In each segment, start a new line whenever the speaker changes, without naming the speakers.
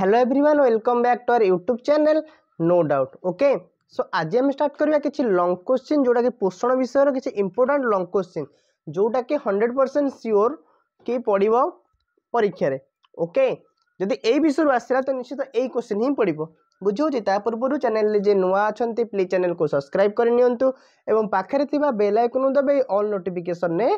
hello everyone welcome back to our YouTube channel no doubt okay so ଆଜି ଆମେ start କରିବା କିଛି long question ଯେଉଁଟାକି ପୋଷଣ ବିଷୟର କିଛି ଇମ୍ପୋର୍ଟାଣ୍ଟ ଲଙ୍ଗ୍ କୋଶ୍ଚିନ୍ ଯେଉଁଟାକି ହଣ୍ଡ୍ରେଡ଼ ପରସେଣ୍ଟ ସିଓର କି ପଡ଼ିବ ପରୀକ୍ଷାରେ ଓକେ ଯଦି ଏଇ ବିଷୟରୁ ଆସିଲା ତ ନିଶ୍ଚିତ ଏଇ କୋଶ୍ଚିନ୍ ହିଁ ପଡ଼ିବ ବୁଝିହେଉଛି ତା ପୂର୍ବରୁ ଚ୍ୟାନେଲ୍ରେ ଯିଏ ନୂଆ ଅଛନ୍ତି ପ୍ଲିଜ୍ ଚ୍ୟାନେଲ୍କୁ ସବସ୍କ୍ରାଇବ୍ କରିନିଅନ୍ତୁ ଏବଂ ପାଖରେ ଥିବା ବେଲ୍ ଆଇକନ୍କୁ ଦେବେ ଅଲ୍ ନୋଟିଫିକେସନ୍ରେ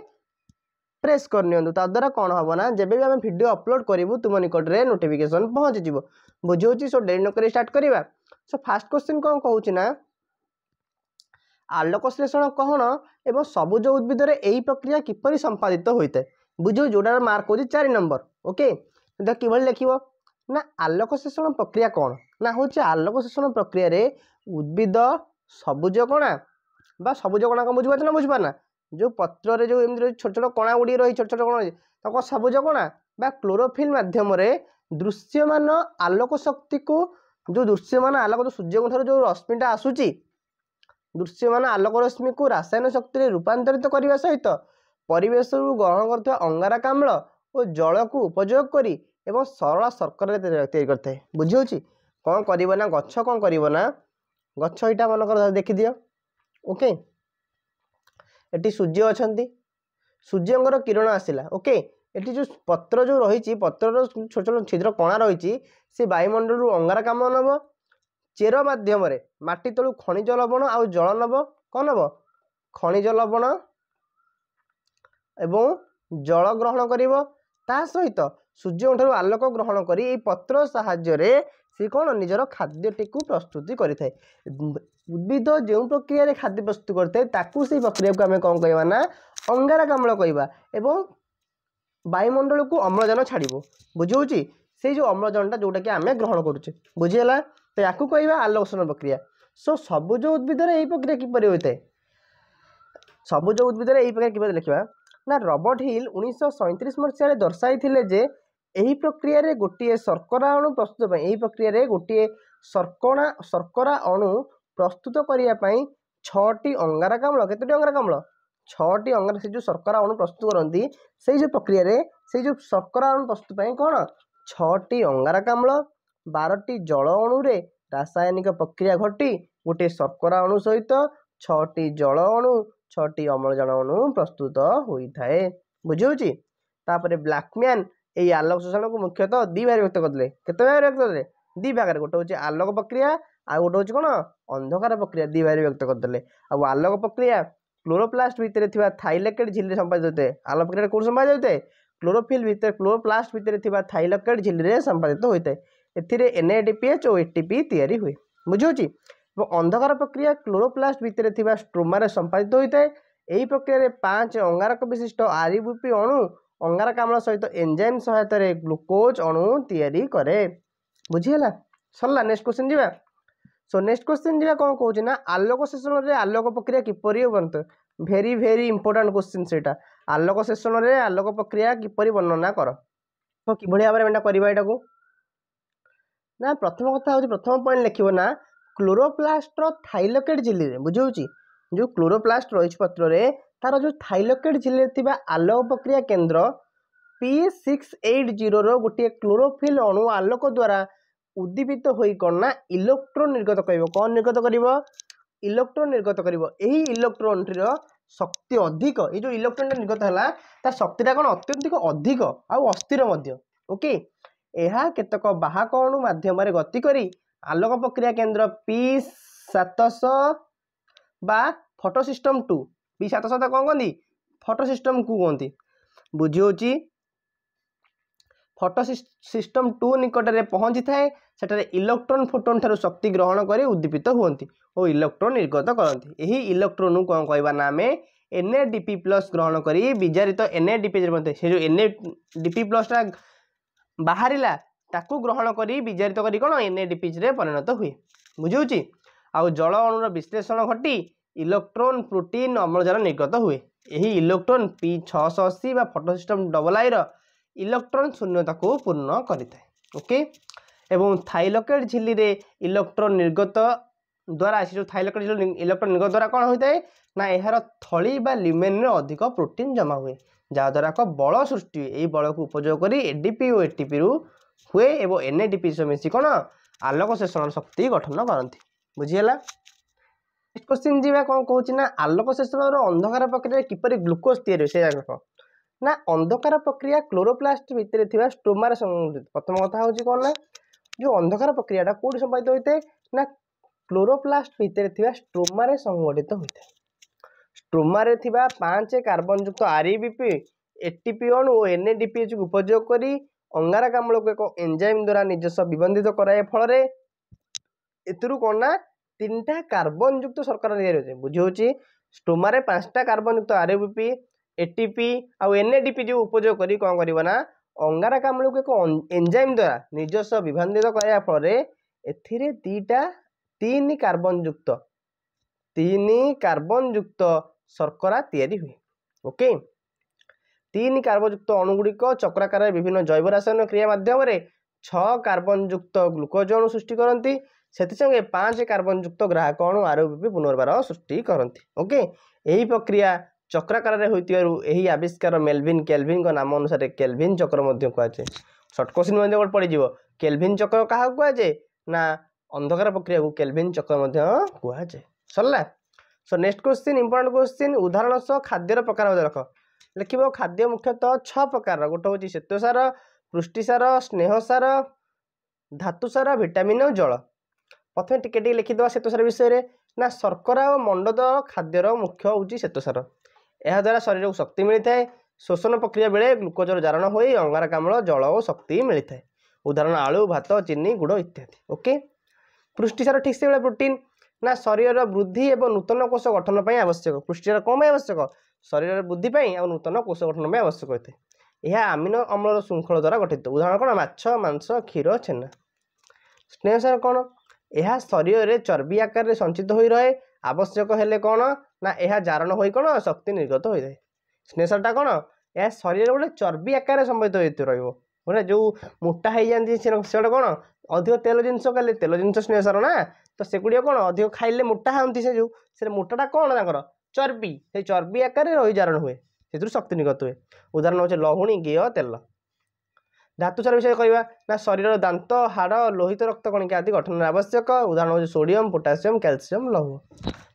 ପ୍ରେସ୍ କରିନିଅନ୍ତୁ ତାଦ୍ୱାରା କ'ଣ ହେବ ନା ଯେବେ ବି ଆମେ ଭିଡ଼ିଓ ଅପଲୋଡ଼ କରିବୁ ତୁମ ନିକଟରେ ନୋଟିଫିକେସନ୍ ପହଞ୍ଚିଯିବ ବୁଝାଉଛି ସୋ ଡେରି ନକରି ଷ୍ଟାର୍ଟ କରିବା ସୋ ଫାର୍ଷ୍ଟ କ୍ୱେଶ୍ଚିନ୍ କ'ଣ କହୁଛି ନା ଆଲୋକଶ୍ଲେଷଣ କ'ଣ ଏବଂ ସବୁଜ ଉଦ୍ଭିଦରେ ଏହି ପ୍ରକ୍ରିୟା କିପରି ସମ୍ପାଦିତ ହୋଇଥାଏ ବୁଝାଉଛି ଯେଉଁଟାର ମାର୍କ ହେଉଛି ଚାରି ନମ୍ବର ଓକେ ଦେଖ କିଭଳି ଲେଖିବ ନା ଆଲୋକଶେଷଣ ପ୍ରକ୍ରିୟା କ'ଣ ନା ହେଉଛି ଆଲୋକଶେଷଣ ପ୍ରକ୍ରିୟାରେ ଉଦ୍ଭିଦ ସବୁଜ କଣା বা ସବୁଜ କଣା କ'ଣ ବୁଝିପାରୁଛ ନା ବୁଝିପାରୁନା ଯେଉଁ ପତ୍ରରେ ଯେଉଁ ଏମିତି ରହିଛି ଛୋଟ ଛୋଟ କଣା ଗୁଡ଼ିଏ ରହିଛି ଛୋଟ ଛୋଟ କଣା ରହିଛି ତାଙ୍କ ସବୁଜ କଣା ବା କ୍ଲୋରୋଫିଲ୍ ମାଧ୍ୟମରେ ଦୃଶ୍ୟମାନ ଆଲୋକ ଶକ୍ତିକୁ ଯେଉଁ ଦୃଶ୍ୟମାନ ଆଲୋକ ସୂର୍ଯ୍ୟଙ୍କ ଠାରୁ ଯେଉଁ ରଶ୍ମିଟା ଆସୁଛି ଦୃଶ୍ୟମାନ ଆଲୋକ ରଶ୍ମିକୁ ରାସାୟନିକ ଶକ୍ତିରେ ରୂପାନ୍ତରିତ କରିବା ସହିତ ପରିବେଶରୁ ଗ୍ରହଣ କରୁଥିବା ଅଙ୍ଗାରକାମ୍ଳ ଓ ଜଳକୁ ଉପଯୋଗ କରି ଏବଂ ସରଳ ସର୍କରେ ତିଆରି କରିଥାଏ ବୁଝିହେଉଛି କ'ଣ କରିବ ନା ଗଛ କ'ଣ କରିବ ନା ଗଛ ଏଇଟା ମନେକର ଦେଖିଦିଅ ଓକେ ଏଠି ସୂର୍ଯ୍ୟ ଅଛନ୍ତି ସୂର୍ଯ୍ୟଙ୍କର କିରଣ ଆସିଲା ଓକେ ଏଠି ଯେଉଁ ପତ୍ର ଯେଉଁ ରହିଛି ପତ୍ରର ଛୋଟ ଛୋଟ ଛିଦ୍ର କଣା ରହିଛି ସେ ବାୟୁମଣ୍ଡଳରୁ ଅଙ୍ଗାରକାମ ନେବ ଚେର ମାଧ୍ୟମରେ ମାଟି ତଳୁ ଖଣିଜ ଲବଣ ଆଉ ଜଳ ନେବ କ'ଣ ନେବ ଖଣିଜ ଲବଣ ଏବଂ ଜଳ ଗ୍ରହଣ କରିବ ତା ସହିତ ସୂର୍ଯ୍ୟଙ୍କଠାରୁ ଆଲୋକ ଗ୍ରହଣ କରି ଏହି ପତ୍ର ସାହାଯ୍ୟରେ ସେ କ'ଣ ନିଜର ଖାଦ୍ୟଟିକୁ ପ୍ରସ୍ତୁତି କରିଥାଏ ଉଦ୍ଭିଦ ଯେଉଁ ପ୍ରକ୍ରିୟାରେ ଖାଦ୍ୟ ପ୍ରସ୍ତୁତ କରିଥାଏ ତାକୁ ସେଇ ପ୍ରକ୍ରିୟାକୁ ଆମେ କ'ଣ କହିବା ନା ଅଙ୍ଗାରକାମ୍ଳ କହିବା ଏବଂ ବାୟୁମଣ୍ଡଳକୁ ଅମ୍ଳଜାନ ଛାଡ଼ିବ ବୁଝିହେଉଛି ସେଇ ଯେଉଁ ଅମ୍ଳଜାନଟା ଯେଉଁଟାକି ଆମେ ଗ୍ରହଣ କରୁଛେ ବୁଝିହେଲା ତ ୟାକୁ କହିବା ଆଲୋକସନ ପ୍ରକ୍ରିୟା ସୋ ସବୁଜ ଉଦ୍ଭିଦରେ ଏହି ପ୍ରକ୍ରିୟା କିପରି ହୋଇଥାଏ ସବୁଜ ଉଦ୍ଭିଦରେ ଏହି ପ୍ରକ୍ରିୟା କିପରି ଲେଖିବା ନା ରବର୍ଟ ହିଲ୍ ଉଣେଇଶହ ସଇଁତିରିଶ ମସିହାରେ ଦର୍ଶାଇଥିଲେ ଯେ ଏହି ପ୍ରକ୍ରିୟାରେ ଗୋଟିଏ ଶର୍କରା ଅଣୁ ପ୍ରସ୍ତୁତ ପାଇଁ ଏହି ପ୍ରକ୍ରିୟାରେ ଗୋଟିଏ ଶର୍କଣା ଶର୍କରା ଅଣୁ ପ୍ରସ୍ତୁତ କରିବା ପାଇଁ ଛଅଟି ଅଙ୍ଗାରକାମ୍ଳ କେତୋଟି ଅଙ୍ଗାରକାମ୍ଳ ଛଅଟି ଅଙ୍ଗାର ସେ ଯେଉଁ ଶର୍କରା ଅଣୁ ପ୍ରସ୍ତୁତ କରନ୍ତି ସେଇ ଯେଉଁ ପ୍ରକ୍ରିୟାରେ ସେଇ ଯେଉଁ ଶର୍କରା ଅଣୁ ପ୍ରସ୍ତୁତ ପାଇଁ କ'ଣ ଛଅଟି ଅଙ୍ଗାରକାମ୍ଳ ବାରଟି ଜଳ ଅଣୁରେ ରାସାୟନିକ ପ୍ରକ୍ରିୟା ଘଟି ଗୋଟିଏ ଶର୍କରା ଅଣୁ ସହିତ ଛଅଟି ଜଳ ଅଣୁ ଛଅଟି ଅମ୍ଳଜାନ ଅଣୁ ପ୍ରସ୍ତୁତ ହୋଇଥାଏ ବୁଝି ହେଉଛି ତାପରେ ବ୍ଲାକ୍ମ୍ୟାନ୍ এই ଆଲୋକ ଶୋଷଣକୁ ମୁଖ୍ୟତଃ ଦୁଇ ଭାଗରେ ବ୍ୟକ୍ତ କରିଥିଲେ କେତେ ଭାଗରେ ବ୍ୟକ୍ତ କରିଥିଲେ ଦୁଇ ଭାଗରେ ଗୋଟେ ହେଉଛି ଆଲୋକ ପ୍ରକ୍ରିୟା ଆଉ ଗୋଟେ ହେଉଛି କ'ଣ ଅନ୍ଧକାର ପ୍ରକ୍ରିୟା ଦୁଇ ଭାଗରେ ବ୍ୟକ୍ତ କରିଥିଲେ ଆଉ ଆଲୋକ ପ୍ରକ୍ରିୟା କ୍ଲୋରୋପ୍ଲାଷ୍ଟ ଭିତରେ ଥିବା ଥାଇଲାକେଟ୍ ଝିଲ୍ଲିରେ ସମ୍ପାଦିତ ହୋଇଥାଏ ଆଲୋକ ପ୍ରକ୍ରିୟାରେ କେଉଁଠି ସମ୍ପାଦିତ ହୋଇଥାଏ କ୍ଲୋରୋଫିଲ୍ ଭିତରେ କ୍ଲୋରୋପ୍ଲାଷ୍ଟ ଭିତରେ ଥିବା ଥାଇଲାକେଟ୍ ଝିଲ୍ଲିରେ ସମ୍ପାଦିତ ହୋଇଥାଏ ଏଥିରେ N A D P H ଓ ଏ ଟି ପି ତିଆରି ହୁଏ ବୁଝିହେଉଛି ଏବଂ ଅନ୍ଧକାର ପ୍ରକ୍ରିୟା କ୍ଲୋରୋପ୍ଲାଷ୍ଟ ଭିତରେ ଥିବା ଷ୍ଟ୍ରୋମାରେ ସମ୍ପାଦିତ ହୋଇଥାଏ ଏହି ପ୍ରକ୍ରିୟାରେ ପାଞ୍ଚ ଅଙ୍ଗାରକ ବିଶିଷ୍ଟ ଆରିବୁପି ଅଣୁ ଅଙ୍ଗାରକାମ୍ଳ ସହିତ ଏଞ୍ଜାଇମ୍ ସହାୟତାରେ ଗ୍ଲୁକୋଜ୍ ଅଣୁ ତିଆରି କରେ ବୁଝିହେଲା ସରିଲା ନେକ୍ସଟ କ୍ୱେଶ୍ଚିନ୍ ଯିବା ସୋ ନେକ୍ସଟ କ୍ୱେଶ୍ଚିନ୍ ଯିବା କ'ଣ କହୁଛି ନା ଆଲୋକ ଶେଷଣରେ ଆଲୋକ ପ୍ରକ୍ରିୟା କିପରି ହୁଅନ୍ତୁ ଭେରି ଭେରି ଇମ୍ପୋର୍ଟାଣ୍ଟ କ୍ୱେଶ୍ଚିନ୍ ସେଇଟା ଆଲୋକ ଶେଷଣରେ ଆଲୋକ ପ୍ରକ୍ରିୟା କିପରି ବର୍ଣ୍ଣନା କର ତ କିଭଳି ଭାବରେ ଏଇଟା କରିବା ଏଇଟାକୁ ନା ପ୍ରଥମ କଥା ହେଉଛି ପ୍ରଥମ ପଏଣ୍ଟ ଲେଖିବ ନା କ୍ଲୋରୋପ୍ଲାଷ୍ଟର ଥାଇଲକେଟ୍ ଝିଲିରେ ବୁଝି ହେଉଛି ଯେଉଁ କ୍ଲୋରୋପ୍ଲାଷ୍ଟ ରହିଛି ପତ୍ରରେ ତା'ର ଯେଉଁ ଥାଇଲକେଟ୍ ଜିଲ୍ଲାରେ ଥିବା ଆଲୋକ ପ୍ରକ୍ରିୟା କେନ୍ଦ୍ର ପି ସିକ୍ସ ଏଇଟ୍ ଜିରୋର ଗୋଟିଏ କ୍ଲୋରୋଫିଲ୍ ଅଣୁ ଆଲୋକ ଦ୍ୱାରା ଉଦ୍ଦୀପିତ ହୋଇ କ'ଣ ନା ଇଲେକ୍ଟ୍ରୋନ୍ ନିର୍ଗତ କରିବ କ'ଣ ନିର୍ଗତ କରିବ ଇଲେକ୍ଟ୍ରୋନ୍ ନିର୍ଗତ କରିବ ଏହି ଇଲେକ୍ଟ୍ରୋନ୍ଟିର ଶକ୍ତି ଅଧିକ ଏଇ ଯେଉଁ ଇଲେକ୍ଟ୍ରୋନ୍ଟା ନିର୍ଗତ ହେଲା ତା ଶକ୍ତିଟା କ'ଣ ଅତ୍ୟନ୍ତିକ ଅଧିକ ଆଉ ଅସ୍ଥିର ମଧ୍ୟ ଓକେ ଏହା କେତେକ ବାହକ ଅଣୁ ମାଧ୍ୟମରେ ଗତି କରି ଆଲୋକ ପ୍ରକ୍ରିୟା କେନ୍ଦ୍ର ପି ସାତଶହ ବା ଫଟୋ ସିଷ୍ଟମ୍ ଟୁ ବି ସାତ ସତ କ'ଣ କହନ୍ତି ଫଟୋ ସିଷ୍ଟମ୍କୁ କୁହନ୍ତି ବୁଝିହେଉଛି ଫଟୋ ସିଷ୍ଟମ୍ ଟୁ ନିକଟରେ ପହଞ୍ଚିଥାଏ ସେଠାରେ ଇଲେକ୍ଟ୍ରୋନ୍ ଫୋଟୋନ୍ ଠାରୁ ଶକ୍ତି ଗ୍ରହଣ କରି ଉଦ୍ଦୀପିତ ହୁଅନ୍ତି ଓ ଇଲେକ୍ଟ୍ରୋନ୍ ନିର୍ଗତ କରନ୍ତି ଏହି ଇଲେକ୍ଟ୍ରୋନ୍କୁ କ'ଣ କହିବା ନା ଆମେ ଏନ୍ଏଡିପି ପ୍ଲସ୍ ଗ୍ରହଣ କରି ବିଜାରିତ ଏନ୍ଏଡିପି ମଧ୍ୟ ସେ ଯେଉଁ ଏନ୍ଏଡିପି ପ୍ଲସ୍ଟା ବାହାରିଲା ତାକୁ ଗ୍ରହଣ କରି ବିଜାରିତ କରି କ'ଣ ଏନ୍ଏଡିପିରେ ପରିଣତ ହୁଏ ବୁଝିହେଉଛି ଆଉ ଜଳ ଅଣୁର ବିଶ୍ଳେଷଣ ଘଟି ଇଲେକ୍ଟ୍ରୋନ୍ ପ୍ରୋଟିନ୍ ଅମ୍ଳଜାନ ନିର୍ଗତ ହୁଏ ଏହି ଇଲେକ୍ଟ୍ରୋନ୍ ପି ଛଅଶହ ଅଶୀ ବା ଫଟୋ ସିଷ୍ଟମ୍ ଡବଲ୍ ଆଇର ଇଲେକ୍ଟ୍ରୋନ୍ ଶୂନ୍ୟତାକୁ ପୂର୍ଣ୍ଣ କରିଥାଏ ଓକେ ଏବଂ ଥାଇଲକେଟ୍ ଝିଲ୍ଲିରେ ଇଲେକ୍ଟ୍ରୋନ୍ ନିର୍ଗତ ଦ୍ୱାରା ସେ ଯେଉଁ ଥାଇଲକେଟ୍ ଝିଲ୍ଲି ଇଲେକ୍ଟ୍ରୋନ୍ ନିର୍ଗତ ଦ୍ୱାରା କ'ଣ ହୋଇଥାଏ ନା ଏହାର ଥଳି ବା ଲିମେନ୍ରେ ଅଧିକ ପ୍ରୋଟିନ୍ ଜମା ହୁଏ ଯାହାଦ୍ୱାରା ଏକ ବଳ ସୃଷ୍ଟି ହୁଏ ଏହି ବଳକୁ ଉପଯୋଗ କରି ଏଡିପି ଓ ଏଟିପିରୁ ହୁଏ ଏବଂ ଏନ୍ଏଡିପି ସହ ମିଶି କ'ଣ ଆଲୋକ ଶୋଷଣ ଶକ୍ତି ଗଠନ କରନ୍ତି ବୁଝିହେଲା ନେକ୍ସଟ କ୍ୱେଶ୍ଚିନ୍ ଯିବା କ'ଣ କହୁଛି ନା ଆଲୋକ ଶେଷଣର ଅନ୍ଧକାର ପ୍ରକ୍ରିୟାରେ କିପରି ଗ୍ଲୁକୋଜ ତିଆରି ହୁଏ ସେଇଆ କ'ଣ ନା ଅନ୍ଧକାର ପ୍ରକ୍ରିୟା କ୍ଲୋରୋପ୍ଲାଷ୍ଟ ଭିତରେ ଥିବା ଷ୍ଟ୍ରୋମାରେ ସମ୍ବନ୍ଧିତ ପ୍ରଥମ କଥା ହେଉଛି କ'ଣ ନା ଯେଉଁ ଅନ୍ଧକାର ପ୍ରକ୍ରିୟାଟା କୋଉଠି ସମ୍ପାଦିତ ହୋଇଥାଏ ନା କ୍ଲୋରୋପ୍ଲାଷ୍ଟ ଭିତରେ ଥିବା ଷ୍ଟ୍ରୋମାରେ ସଂଗଠିତ ହୋଇଥାଏ ଷ୍ଟ୍ରୋମାରେ ଥିବା ପାଞ୍ଚ କାର୍ବନ ଯୁକ୍ତ ଆର ବି ପି ଅଣୁ ଓ ଏନ୍ ଏ ଡି ଉପଯୋଗ କରି ଅଙ୍ଗାରକାମ୍ଳକୁ ଏକ ଏଞ୍ଜାଇମ୍ ଦ୍ଵାରା ନିଜସ୍ୱ ବିବନ୍ଧିତ କରାଇବା ଫଳରେ ଏଥିରୁ କ'ଣ ନା তিনটা কার্বনযুক্ত শর্করা তৈরি হচ্ছে বুঝি হচ্ছে ଷ୍ଟୋମାରେ ପାଞ୍ଚଟା କାର୍ବନଯୁକ୍ତ R A P A T P ଆଉ ଏନ୍ ଏ ଡି ପି ଯେଉଁ ଉପଯୋଗ କରି କ'ଣ କରିବ ନା ଅଙ୍ଗାରକାମ୍ଳକୁ ଏକ ଏନ୍ଜାଇମ୍ ଦ୍ୱାରା ନିଜସ୍ୱ ବିଭାନ୍ତିତ କରିବା ଫଳରେ ଏଥିରେ ଦୁଇଟା ତିନି କାର୍ବନଯୁକ୍ତ ତିନି କାର୍ବନଯୁକ୍ତ ଶର୍କରା ତିଆରି ହୁଏ ଓକେ ତିନି କାର୍ବନଯୁକ୍ତ ଅଣୁଗୁଡ଼ିକ ଚକ୍ରାକାରରେ ବିଭିନ୍ନ ଜୈବ ରାସାୟନିକ କ୍ରିୟା ମାଧ୍ୟମରେ ଛଅ କାର୍ବନଯୁକ୍ତ ଗ୍ଲୁକୋଜ୍ ଅଣୁ ସୃଷ୍ଟି କରନ୍ତି ସେଥିସଙ୍ଗେ ପାଞ୍ଚ କାର୍ବନଯୁକ୍ତ ଗ୍ରାହକ ଅଣୁ ଆର ବି ପୁନର୍ବାର ସୃଷ୍ଟି କରନ୍ତି ଓକେ ଏହି ପ୍ରକ୍ରିୟା ଚକ୍ରାକାରରେ ହୋଇଥିବାରୁ ଏହି ଆବିଷ୍କାର ମେଲଭିନ୍ କେଲଭିନ୍ଙ୍କ ନାମ ଅନୁସାରେ କେଲଭିନ୍ ଚକ୍ର ମଧ୍ୟ କୁହାଯାଏ ସର୍ଟ କୋଶ୍ଚିନ୍ ମଧ୍ୟ ଗୋଟେ ପଡ଼ିଯିବ କେଲଭିନ୍ ଚକ୍ର କାହାକୁ କୁହାଯାଏ ନା ଅନ୍ଧକାର ପ୍ରକ୍ରିୟାକୁ କେଲଭିନ୍ ଚକ୍ର ମଧ୍ୟ କୁହାଯାଏ ସରିଲା so next question important question ଉଦାହରଣ ସହ ଖାଦ୍ୟର ପ୍ରକାର ମଧ୍ୟ ରଖ ଲେଖିବ ଖାଦ୍ୟ ମୁଖ୍ୟତଃ ଛଅ ପ୍ରକାରର ଗୋଟେ ହେଉଛି ସେତୁ ପୃଷ୍ଟିସାର ସ୍ନେହସାର ଧାତୁସାର ଭିଟାମିନ୍ ଆଉ ଜଳ ପ୍ରଥମେ ଟିକେ ଟିକେ ଲେଖିଦେବା ଶ୍ୱେତସାର ବିଷୟରେ ନା ଶର୍କରା ଓ ମଣ୍ଡତ ଖାଦ୍ୟର ମୁଖ୍ୟ ହେଉଛି ଶ୍ୱେତସାର ଏହାଦ୍ୱାରା ଶରୀରକୁ ଶକ୍ତି ମିଳିଥାଏ ଶୋଷଣ ପ୍ରକ୍ରିୟା ବେଳେ ଗ୍ଲୁକୋଜର ଜାରଣ ହୋଇ ଅଙ୍ଗାରକାମ୍ଳ ଜଳ ଓ ଶକ୍ତି ମିଳିଥାଏ ଉଦାହରଣ ଆଳୁ ଭାତ ଚିନି ଗୁଡ଼ ଇତ୍ୟାଦି ଓକେ ପୃଷ୍ଟିସାର ଠିକ୍ ସେଭଳିଆ ପ୍ରୋଟିନ୍ ନା ଶରୀରର ବୃଦ୍ଧି ଏବଂ ନୂତନ କୋଷ ଗଠନ ପାଇଁ ଆବଶ୍ୟକ ପୃଷ୍ଟିସାର କ'ଣ ପାଇଁ ଆବଶ୍ୟକ ଶରୀରର ବୃଦ୍ଧି ପାଇଁ ଆଉ ନୂତନ କୋଷ ଗଠନ ପାଇଁ ଆବଶ୍ୟକ ହୋଇଥାଏ ଏହା ଆମିନ ଅମ୍ଳର ଶୃଙ୍ଖଳ ଦ୍ୱାରା ଗଠିତ ଉଦାହରଣ କ'ଣ ମାଛ ମାଂସ କ୍ଷୀର ଛେନା ସ୍ନେହସାର କ'ଣ ଏହା ଶରୀରରେ ଚର୍ବି ଆକାରରେ ସଞ୍ଚିତ ହୋଇ ରହେ ଆବଶ୍ୟକ ହେଲେ କ'ଣ ନା ଏହା ଜାରଣ ହୋଇ କ'ଣ ଶକ୍ତି ନିର୍ଗତ ହୋଇଥାଏ ସ୍ନେହସାରଟା କ'ଣ ଏହା ଶରୀରରେ ଗୋଟେ ଚର୍ବି ଆକାରରେ ସମ୍ବଳିତ ହୋଇତେ ରହିବ ଗୋଟେ ଯେଉଁ ମୋଟା ହେଇଯାଆନ୍ତି ସେଗୁଡ଼ା କ'ଣ ଅଧିକ ତେଲ ଜିନିଷ ଖାଇଲେ ତେଲ ଜିନିଷ ସ୍ନେହସାର ନା ତ ସେଗୁଡ଼ିକ କ'ଣ ଅଧିକ ଖାଇଲେ ମୋଟା ହୁଅନ୍ତି ସେ ଯେଉଁ ସେ ମୋଟାଟା କ'ଣ ତାଙ୍କର ଚର୍ବି ସେ ଚର୍ବି ଆକାରରେ ରହି ଜାରଣ ହୁଏ ସେଥିରୁ ଶକ୍ତି ନିର୍ଗତ ହୁଏ ଉଦାହରଣ ହେଉଛି ଲହୁଣୀ ଘିଅ ତେଲ ଧାତୁସାର ବିଷୟରେ କହିବା ନା ଶରୀରର ଦାନ୍ତ ହାଡ଼ ଲୋହିତ ରକ୍ତ ରକ୍ତକଣିକା ଆଦି ଗଠନରେ ଆବଶ୍ୟକ ଉଦାହରଣ ହେଉଛି ସୋଡ଼ିୟମ୍ ପୋଟାସିୟମ୍ କ୍ୟାଲସିୟମ୍ ଲହୁ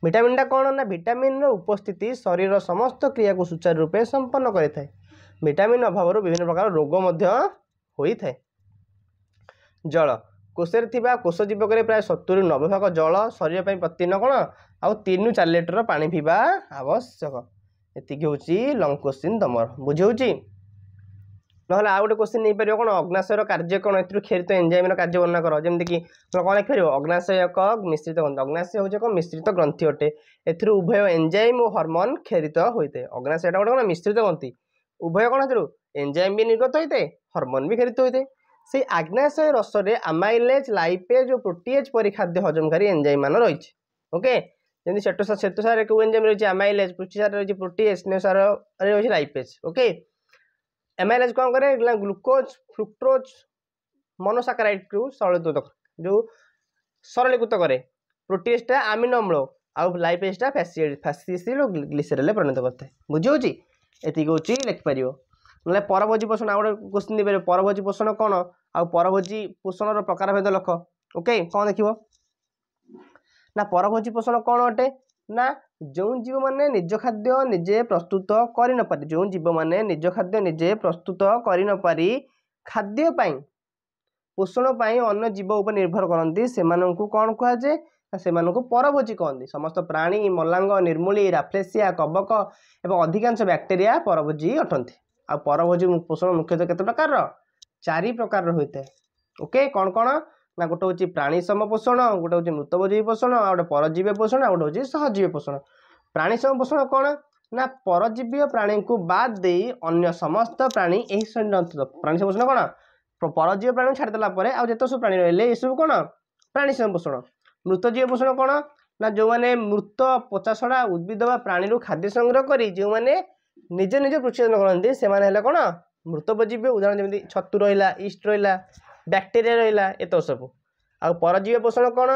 ଭିଟାମିନ୍ଟା କ'ଣ ନା ଭିଟାମିନ୍ର ଉପସ୍ଥିତି ଶରୀରର ସମସ୍ତ କ୍ରିୟାକୁ ସୁଚାରୁ ରୂପେ ସମ୍ପନ୍ନ କରିଥାଏ ଭିଟାମିନ୍ ଅଭାବରୁ ବିଭିନ୍ନ ପ୍ରକାର ରୋଗ ମଧ୍ୟ ହୋଇଥାଏ ଜଳ କୋଷରେ ଥିବା କୋଷ ଜୀବକରେ ପ୍ରାୟ ସତୁରି ନବେ ଭାଗ ଜଳ ଶରୀର ପାଇଁ ପ୍ରତିଦିନ କ'ଣ ଆଉ ତିନି ଚାରି ଲିଟର ପାଣି ପିଇବା ଆବଶ୍ୟକ ଏତିକି ହେଉଛି ଲଙ୍ଗ କୋଶ୍ଚିନ୍ ତମର ବୁଝି ହେଉଛି ନହେଲେ ଆଉ ଗୋଟେ କ୍ୱେଶ୍ଚିନ୍ ନେଇପାରିବ କ'ଣ ଅଗ୍ନାଶୟର କାର୍ଯ୍ୟ କ'ଣ ଏଥିରୁ କ୍ଷରିତ ଏନ୍ଜାଇମ୍ର କାର୍ଯ୍ୟ ବର୍ଣ୍ଣନା କର ଯେମିତିକି କ'ଣ ଲେଖିପାରିବ ଅଗ୍ନାଶୟ ଏକ ମିଶ୍ରିତ ଗ୍ରନ୍ଥି ଅଗ୍ନାଶୟ ହେଉଛି ଏକ ମିଶ୍ରିତ ଗ୍ରନ୍ଥି ଅଟେ ଏଥିରୁ ଉଭୟ ଏନ୍ଜାଇମ୍ ଓ ହର୍ମୋନ୍ କ୍ଷରିତ ହୋଇଥାଏ ଅଗ୍ନାଶୟଟା ଗୋଟେ କ'ଣ ମିଶ୍ରିତ ଗ୍ରନ୍ଥି ଉଭୟ କ'ଣ ଏଥିରୁ ଏନ୍ଜାଇମ୍ ବି ନିର୍ଗତ ହୋଇଥାଏ ହର୍ମୋନ୍ ବି କ୍ଷରିତ ହୋଇଥାଏ ସେଇ ଆଗ୍ନାଶୟ ରସରେ ଆମାଇଲେଜ୍ ଲାଇପେଜ୍ ଓ ପ୍ରୋଟିଏଜ୍ ପରି ଖାଦ୍ୟ ହଜମକାରୀ ଏନ୍ଜାଇମ୍ମାନ ରହିଛି ଓକେ ଯେମିତି ଶ୍ଵେତସାର ଶ୍ଵେତସାରରେ କେଉଁ ଏନ୍ଜାଇମ୍ ରହିଛି ଆମାଇଲେଜ୍ ପୃଷ୍ଟିସାରରେ ରହିଛି ପ୍ରୋଟିଏଜ୍ ସ୍ନେହସାରରେ ରହିଛି ଲାଇପେଜ୍ ଓକେ ଏମାଇଲେଜ୍ କ'ଣ କରେ ନା ଗ୍ଲୁକୋଜ୍ ଫ୍ରୁକ୍ଟୋଜ୍ ମନୋସାକାରାଇଟ୍କୁ ସରଳୀକୃତ ଯେଉଁ ସରଳୀକୃତ କରେ ପ୍ରୋଟିଏସ୍ଟା ଆମିନ ଅମ୍ଳ ଆଉ ଲାଇପେଜ୍ଟା ଫ୍ୟାସି ଫ୍ୟାସିସିଲ୍ ଓ ଗ୍ଲିସେରଲ୍ରେ ପରିଣତ କରିଥାଏ ବୁଝି ହେଉଛି ଏତିକି ହେଉଛି ଲେଖିପାରିବ ନହେଲେ ପରଭୋଜି ପୋଷଣ ଆଉ ଗୋଟେ କୋଶ୍ଚିନ୍ ଦେଇପାରିବ ପରଭୋଜି ପୋଷଣ କ'ଣ ଆଉ ପରଭୋଜି ପୋଷଣର ପ୍ରକାରଭେଦ ଲଖ ଓକେ କ'ଣ ଦେଖିବ ନା ପରଭୋଜି ପୋଷଣ କ'ଣ ଅଟେ ନା ଯେଉଁ ଜୀବମାନେ ନିଜ ଖାଦ୍ୟ ନିଜେ ପ୍ରସ୍ତୁତ କରିନପାରି ଯେଉଁ ଜୀବମାନେ ନିଜ ଖାଦ୍ୟ ନିଜେ ପ୍ରସ୍ତୁତ କରିନପାରି ଖାଦ୍ୟ ପାଇଁ ପୋଷଣ ପାଇଁ ଅନ୍ୟ ଜୀବ ଉପରେ ନିର୍ଭର କରନ୍ତି ସେମାନଙ୍କୁ କ'ଣ କୁହାଯାଏ ନା ସେମାନଙ୍କୁ ପରଭୋଜୀ କହନ୍ତି ସମସ୍ତ ପ୍ରାଣୀ ମଲାଙ୍ଗ ନିର୍ମୂଳି ରାଫ୍ଲେସିଆ କବକ ଏବଂ ଅଧିକାଂଶ ବ୍ୟାକ୍ଟେରିଆ ପରଭୋଜୀ ଅଟନ୍ତି ଆଉ ପରଭୋଜୀ ପୋଷଣ ମୁଖ୍ୟତଃ କେତେ ପ୍ରକାରର ଚାରି ପ୍ରକାରର ହୋଇଥାଏ ଓକେ କ'ଣ କ'ଣ ନା ଗୋଟେ ହେଉଛି ପ୍ରାଣୀସମ ପୋଷଣ ଗୋଟେ ହେଉଛି ନୂତବଜୀବୀ ପୋଷଣ ଆଉ ଗୋଟେ ପରଜୀବୀ ପୋଷଣ ଆଉ ଗୋଟେ ହେଉଛି ସହଜୀବୀ ପୋଷଣ ପ୍ରାଣୀ ସମ ପୋଷଣ କ'ଣ ନା ପରଜୀବୀୟ ପ୍ରାଣୀଙ୍କୁ ବାଦ ଦେଇ ଅନ୍ୟ ସମସ୍ତ ପ୍ରାଣୀ ଏହି ପ୍ରାଣୀସମ ପୋଷଣ କ'ଣ ପରଜୀବ ପ୍ରାଣୀ ଛାଡ଼ିଦେଲା ପରେ ଆଉ ଯେତେ ସବୁ ପ୍ରାଣୀ ରହିଲେ ଏସବୁ କ'ଣ ପ୍ରାଣୀସମ ପୋଷଣ ମୃତ ଜୀବ ପୋଷଣ କ'ଣ ନା ଯେଉଁମାନେ ମୃତ ପଚାଶଡ଼ା ଉଦ୍ଭିଦ ବା ପ୍ରାଣୀରୁ ଖାଦ୍ୟ ସଂଗ୍ରହ କରି ଯେଉଁମାନେ ନିଜେ ନିଜେ କୃଷି କରନ୍ତି ସେମାନେ ହେଲେ କ'ଣ ମୃତପଜୀବୀ ଉଦାହରଣ ଯେମିତି ଛତୁ ରହିଲା ଇଷ୍ଟ ରହିଲା ବ୍ୟାକ୍ଟେରିଆ ରହିଲା ଏତକ ସବୁ ଆଉ ପରଜୀବ ପୋଷଣ କ'ଣ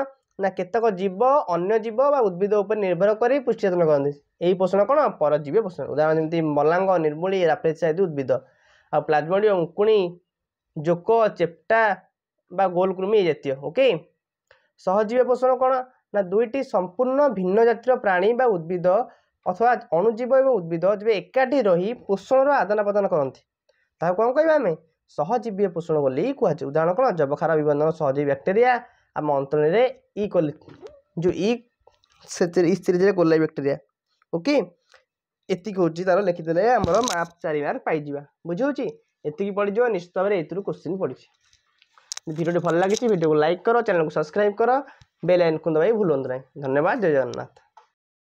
ନା କେତେକ ଜୀବ ଅନ୍ୟ ଜୀବ ବା ଉଦ୍ଭିଦ ଉପରେ ନିର୍ଭର କରି ପୁଷ୍ଟିଚେତନ କରନ୍ତି ଏହି ପୋଷଣ କ'ଣ ପରଜୀବ ପୋଷଣ ଉଦାହରଣ ଯେମିତି ମଲାଙ୍ଗ ନିର୍ମୂଳି ଆଦି ଉଦ୍ଭିଦ ଆଉ ପ୍ଲାଜମଡ଼ି ଅଙ୍କୁଣି ଜୋକ ଚେପ୍ଟା ବା ଗୋଲକୃମି ଏ ଜାତୀୟ ଓକେ ସହଜୀବ ପୋଷଣ କ'ଣ ନା ଦୁଇଟି ସମ୍ପୂର୍ଣ୍ଣ ଭିନ୍ନ ଜାତିର ପ୍ରାଣୀ ବା ଉଦ୍ଭିଦ ଅଥବା ଅଣୁଜୀବ ଏବଂ ଉଦ୍ଭିଦ ଯେବେ ଏକାଠି ରହି ପୋଷଣର ଆଦାନ ପ୍ରଦାନ କରନ୍ତି ତାହାକୁ କ'ଣ କହିବା ଆମେ ସହଜୀବୀୟ ପୋଷଣ ବୋଲି କୁହାଯାଏ ଉଦାହରଣ କ'ଣ ଜବଖାର ବିବନ୍ଧନ ସହଜୀବୀ ବ୍ୟାକ୍ଟେରିଆ ଆମ ଅନ୍ତରୀଣରେ ଇ କୋଲେ ଯେଉଁ ଇ ସେଥିରେ ଇ ସିରିଜ୍ରେ କୋଲାଇ ବ୍ୟାକ୍ଟେରିଆ ଓକେ ଏତିକି ହେଉଛି ତା'ର ଲେଖିଦେଲେ ଆମର ମାର୍କ ଚାରି ମାର୍କ ପାଇଯିବା ବୁଝିହେଉଛି ଏତିକି ପଡ଼ିଯିବ ନିଶ୍ଚିତ ଭାବରେ ଏଥିରୁ କୋଶ୍ଚିନ୍ ପଡ଼ିଛି ଭିଡ଼ିଓଟି ଭଲ ଲାଗିଛି ଭିଡ଼ିଓକୁ ଲାଇକ୍ କର ଚ୍ୟାନେଲକୁ ସବସ୍କ୍ରାଇବ୍ କର ବେଲ୍ ଆଇକନ୍ ଦବାଇ ଭୁଲନ୍ତୁ ନାହିଁ ଧନ୍ୟବାଦ ଜୟ ଜଗନ୍ନାଥ